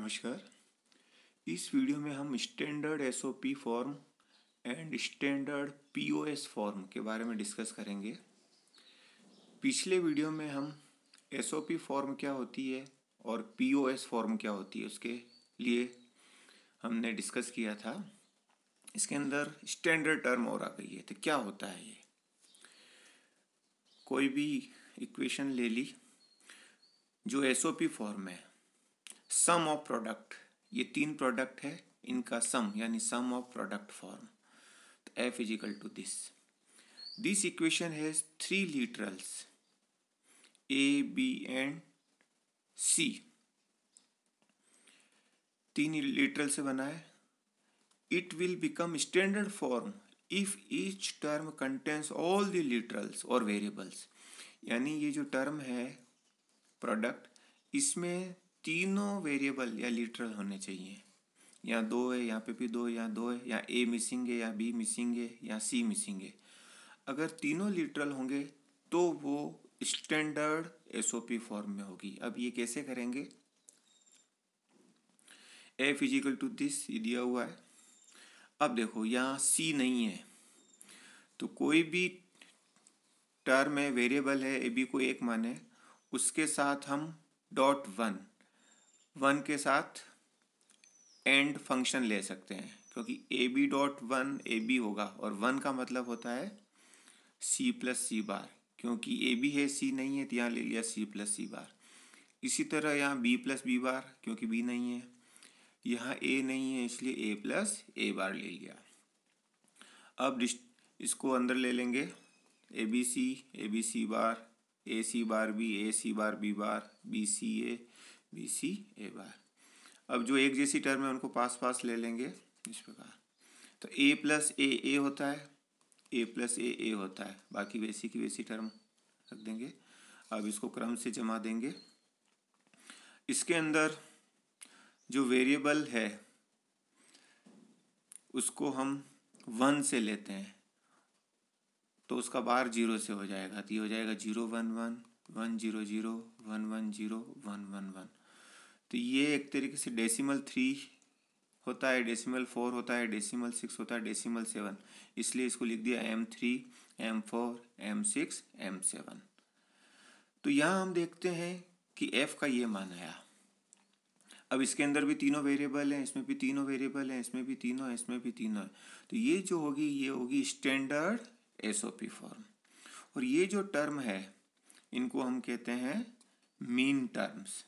नमस्कार इस वीडियो में हम standard S form and standard POS form के बारे में डिस्कस करेंगे पिछले वीडियो में हम एस फॉर्म क्या होती है और पीओएस फॉर्म क्या होती है उसके लिए हमने डिस्कस किया था इसके अंदर स्टैंडर्ड टर्म और आ गई है तो क्या होता है ये कोई भी इक्वेशन ले ली जो एस फॉर्म है सम ऑफ प्रोडक्ट ये तीन प्रोडक्ट है इनका सम यानी सम ऑफ प्रोडक्ट फॉर्म तो F is equal to this this equation has three literals A B and C तीन लीटरल से बना है it will become standard form if each term contains all the literals और वेरिएबल्स यानी ये जो टर्म है प्रोडक्ट इसमें तीनों वेरिएबल या लिटरल होने चाहिए या दो है यहाँ पे भी दो या दो है या ए मिसिंग है या बी मिसिंग है या सी मिसिंग है अगर तीनों लिटरल होंगे तो वो स्टैंडर्ड एसओपी फॉर्म में होगी अब ये कैसे करेंगे ए फिजिकल टू दिस ये दिया हुआ है अब देखो यहाँ सी नहीं है तो कोई भी टर्म है वेरिएबल है ए बी को एक माने उसके साथ हम डॉट वन वन के साथ एंड फंक्शन ले सकते हैं क्योंकि A B dot one A B होगा और वन का मतलब होता है सी प्लस सी बार क्योंकि ए बी है सी नहीं है तो यहाँ ले लिया सी प्लस सी बार इसी तरह यहाँ बी प्लस बी बार क्योंकि बी नहीं है यहाँ ए नहीं है इसलिए ए प्लस ए बार ले लिया अब इसको अंदर ले लेंगे A B C A B C bar A C bar B A C bar B bar B C A B C A bar अब जो एक जैसी टर्म है उनको पास पास ले लेंगे इस प्रकार तो ए प्लस ए ए होता है ए प्लस ए ए होता है बाकी वैसी की वैसी टर्म रख देंगे अब इसको क्रम से जमा देंगे इसके अंदर जो वेरिएबल है उसको हम वन से लेते हैं तो उसका बार जीरो से हो जाएगा तो ये हो जाएगा zero one one one zero zero one one zero one one one तो ये एक तरीके से डेसिमल थ्री होता है डेसिमल फोर होता है डेसिमल सिक्स होता है डेसिमल सेवन इसलिए इसको लिख दिया M three M four M six M seven तो यहाँ हम देखते हैं कि एफ का ये मान आया अब इसके अंदर भी तीनों वेरिएबल हैं इसमें भी तीनों वेरिएबल हैं इसमें भी तीनों हैं इसमें भी तीनों हैं तो ये जो होगी ये होगी स्टैंडर्ड एस फॉर्म और ये जो टर्म है इनको हम कहते हैं मीन टर्म्स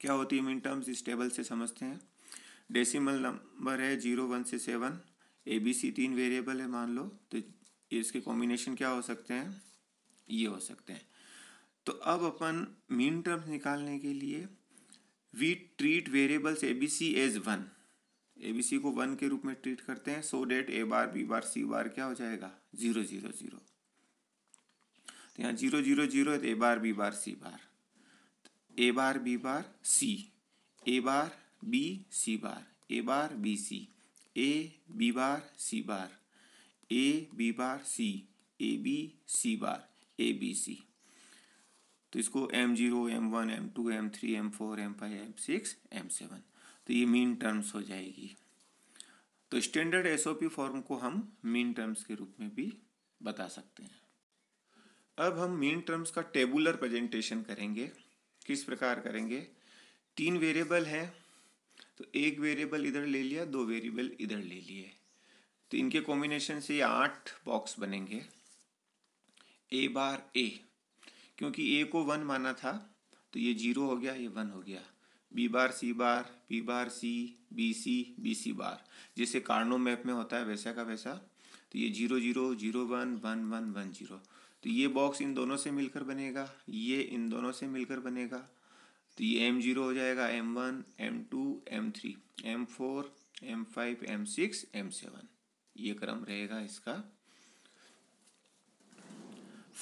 क्या होती है मिन टर्म्स इस टेबल से समझते हैं डेसिमल नंबर है जीरो वन से सेवन ए बी सी तीन वेरिएबल है मान लो तो इसके कॉम्बिनेशन क्या हो सकते हैं ये हो सकते हैं तो अब अपन मीन टर्म्स निकालने के लिए we treat variables A B C as one A B C को वन के रूप में ट्रीट करते हैं सो that A bar B bar C बार क्या हो जाएगा जीरो जीरो जीरो तो यहाँ zero zero zero A bar B bar C bar A bar B bar C A bar B C bar A bar B C A B bar C bar A B bar C A B C bar A B C तो इसको M zero M one M two M three M four M five M six M seven तो ये mean terms हो जाएगी तो standard SOP form को हम min terms के रूप में भी बता सकते हैं अब हम मीन टर्म्स का टेबुलर प्रेजेंटेशन करेंगे किस प्रकार करेंगे तीन वेरिएबल हैं तो एक वेरिएबल इधर ले लिया दो वेरिएबल इधर ले लिए तो इनके कॉम्बिनेशन से ये आठ बॉक्स बनेंगे ए बार ए क्योंकि ए को वन माना था तो ये जीरो हो गया ये वन हो गया B bar C bar B bar C B C B C bar जैसे कार्नो मैप में होता है वैसा का वैसा तो ये zero zero zero one one one one zero तो ये बॉक्स इन दोनों से मिलकर बनेगा ये इन दोनों से मिलकर बनेगा तो ये एम जीरो हो जाएगा M one M two M three M four M five M six M seven ये क्रम रहेगा इसका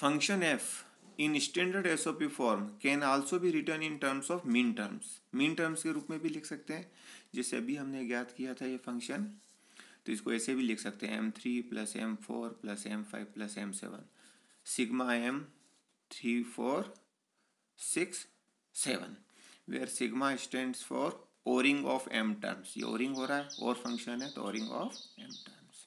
function F in standard S O P form can also भी written in terms of min terms min terms के रूप में भी लिख सकते हैं जैसे अभी हमने ज्ञात किया था ये फंक्शन तो इसको ऐसे भी लिख सकते हैं M three plus M four plus M five plus M seven sigma m 3 4 6 7 where sigma stands for o ring of m terms ये o ring हो रहा है और function है तो o ring of m terms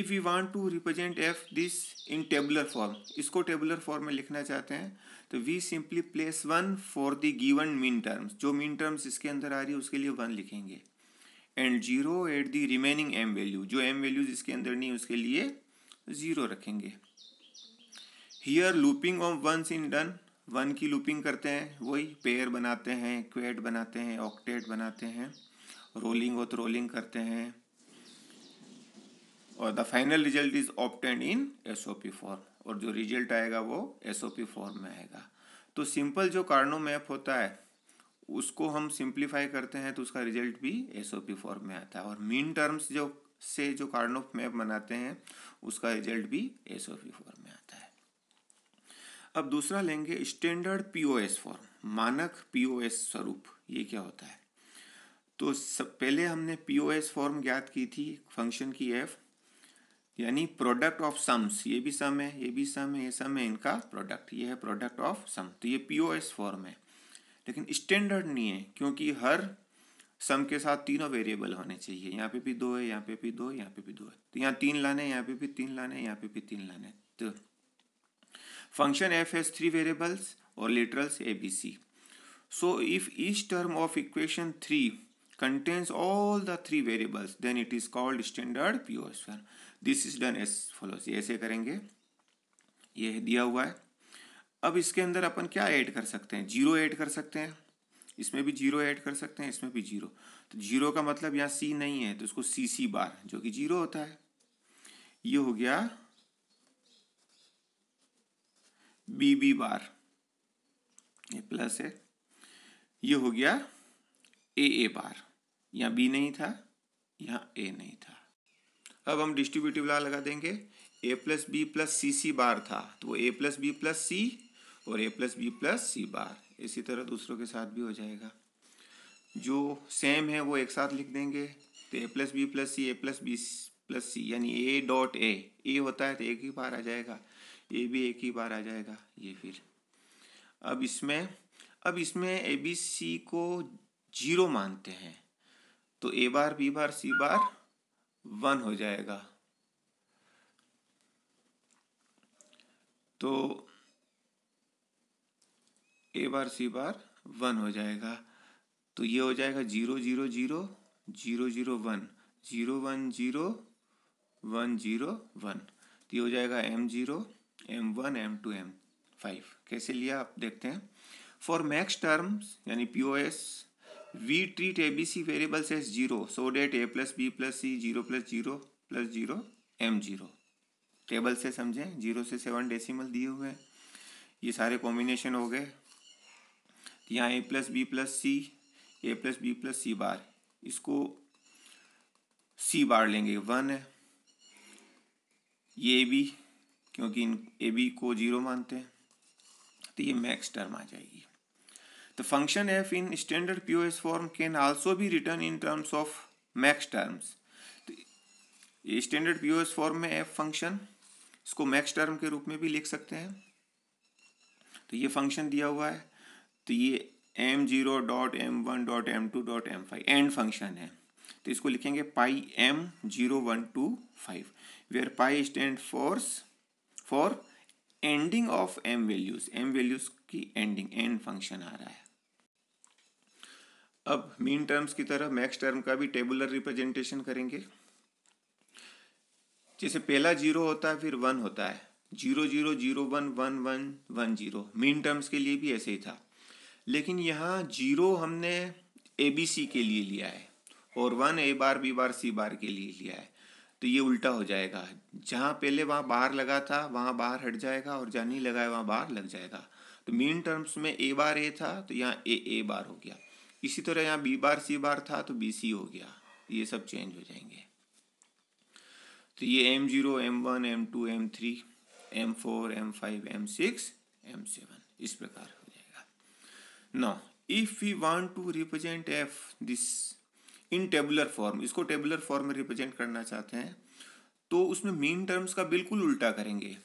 if we want to represent f this in tabular form इसको tabular form में लिखना चाहते हैं तो we simply place one for the given mean terms जो mean terms इसके अंदर आ रही है उसके लिए one लिखेंगे And zero at the remaining m value. जो m values इसके अंदर नहीं उसके लिए ज़ीरो रखेंगे here looping of ones in done one की लूपिंग करते हैं वही पेयर बनाते हैं क्वेट बनाते हैं ऑक्टेट बनाते हैं रोलिंग हो तो रोलिंग करते हैं और the final result is obtained in S O P form और जो रिजल्ट आएगा वो एस ओ पी फॉर्म में आएगा तो सिंपल जो कार्नो मैप होता है उसको हम सिंप्लीफाई करते हैं तो उसका रिजल्ट भी एस ओ पी फॉर्म में आता है और मीन टर्म्स जो से जो कार्डन ऑफ मैप बनाते हैं उसका रिजल्ट भी एस ओ फॉर्म में आता है अब दूसरा लेंगे स्टैंडर्ड पीओएस फॉर्म मानक पीओएस स्वरूप ये क्या होता है तो सब पहले हमने पीओएस फॉर्म ज्ञात की थी फंक्शन की एफ यानी प्रोडक्ट ऑफ सम्स ये भी सम है ये भी सम है ये सम है इनका प्रोडक्ट ये है प्रोडक्ट ऑफ सम तो ये पीओएस फॉर्म है लेकिन स्टैंडर्ड नहीं है क्योंकि हर सम के साथ तीनों वेरिएबल होने चाहिए यहाँ पे भी दो है यहाँ पे भी दो है यहाँ पे भी दो है तो यहाँ तीन लाने यहाँ पे भी तीन लाने यहाँ पे भी तीन लाने तो function F S three variables और literals A B C so if each term of equation three contains all the three variables then it is called standard pure sphere this is done as ऐसे करेंगे यह दिया हुआ है अब इसके अंदर अपन क्या ऐड कर सकते हैं जीरो ऐड कर सकते हैं इसमें भी जीरो ऐड कर सकते हैं इसमें भी जीरो तो जीरो का मतलब यहाँ सी नहीं है तो इसको सी सी बार जो कि जीरो होता है ये हो गया बी बी बार ये प्लस है ये हो गया ए ए बार यहाँ बी नहीं था यहाँ ए नहीं था अब हम डिस्ट्रीब्यूटिव लॉ लगा देंगे A plus B plus C C bar था तो वो A plus B plus C और A plus B plus C bar इसी तरह दूसरों के साथ भी हो जाएगा जो सेम है वो एक साथ लिख देंगे तो A plus B plus C A plus B plus C यानी ए डॉट ए ए होता है तो एक ही बार आ जाएगा ए भी एक ही बार आ जाएगा ये फिर अब इसमें अब इसमें ए बी सी को जीरो मानते हैं तो ए बार बी बार सी बार वन हो जाएगा तो ए बार सी बार वन हो जाएगा तो ये हो जाएगा zero zero zero zero zero one zero one zero one zero one तो ये हो जाएगा M zero M one M two M five कैसे लिया आप देखते हैं फॉर मैक्स टर्म्स यानी P O S we treat A B C variables as zero so that A plus B plus C zero plus zero plus zero M zero table से समझें zero से seven decimal दिए हुए हैं ये सारे combination हो गए यहाँ A plus B plus C A plus B plus C bar इसको सी बार लेंगे वन है ये बी क्योंकि इन ए बी को जीरो मानते हैं तो ये मैक्स टर्म आ जाएगी तो function F in standard POS form can also be written in terms of max terms तो ये स्टैंडर्ड पी फॉर्म में एफ फंक्शन इसको मैक्स टर्म के रूप में भी लिख सकते हैं तो ये फंक्शन दिया हुआ है तो ये M zero dot M one dot M two dot M five and function है तो इसको लिखेंगे pi M zero one two five where pi stand force for ANDing of M values M values की एंडिंग एंड फंक्शन आ रहा है अब mean terms की तरह मैक्स टर्म का भी टेबुलर रिप्रेजेंटेशन करेंगे जैसे पहला जीरो होता है फिर वन होता है zero zero zero one one one one zero min terms के लिए भी ऐसे ही था लेकिन यहाँ जीरो हमने ए बी सी के लिए लिया है और वन ए बार बी बार सी बार के लिए लिया है तो ये उल्टा हो जाएगा जहाँ पहले वहाँ बाहर लगा था वहाँ बाहर हट जाएगा और जहाँ नहीं लगा है वहाँ बाहर लग जाएगा तो मेन टर्म्स में ए बार ए था तो यहाँ ए ए बार हो गया इसी तरह यहाँ बी बार सी बार था तो बी सी हो गया ये सब चेंज हो जाएंगे तो ये M zero M one M two M three M four M five M six M seven इस प्रकार ना if we want to represent F this in tabular form इसको टेबुलर फॉर्म में रिप्रेजेंट करना चाहते हैं तो उसमें मीन टर्म्स का बिल्कुल उल्टा करेंगे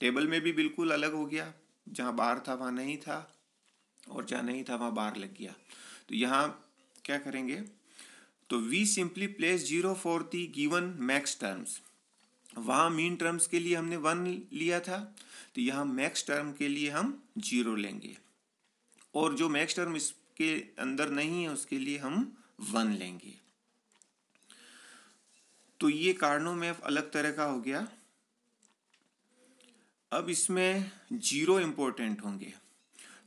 टेबल में भी बिल्कुल अलग हो गया जहाँ बाहर था वहाँ नहीं था और जहाँ नहीं था वहाँ बाहर लग गया तो यहाँ क्या करेंगे तो we simply place zero for the given max terms वहाँ मीन टर्म्स के लिए हमने वन लिया था तो यहाँ मैक्स टर्म के लिए हम जीरो लेंगे और जो मैक्स टर्म इसके अंदर नहीं है उसके लिए हम वन लेंगे तो ये कारणों में अलग तरह का हो गया अब इसमें जीरो इंपॉर्टेंट होंगे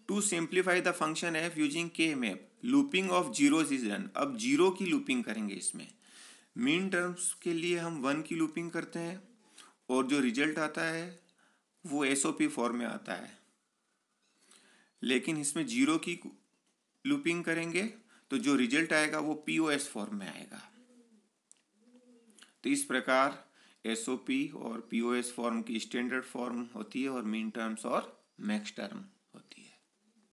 to simplify the function F using K map looping of zero अब जीरो की लूपिंग करेंगे इसमें मीन टर्म्स के लिए हम वन की लूपिंग करते हैं और जो रिजल्ट आता है वो एसओपी फॉर्म में आता है लेकिन इसमें जीरो की लूपिंग करेंगे तो जो रिजल्ट आएगा वो एस फॉर्म में आएगा तो इस प्रकार एसओपी और एस फॉर्म की स्टैंडर्ड फॉर्म होती है और मीन टर्म्स और मैक्स टर्म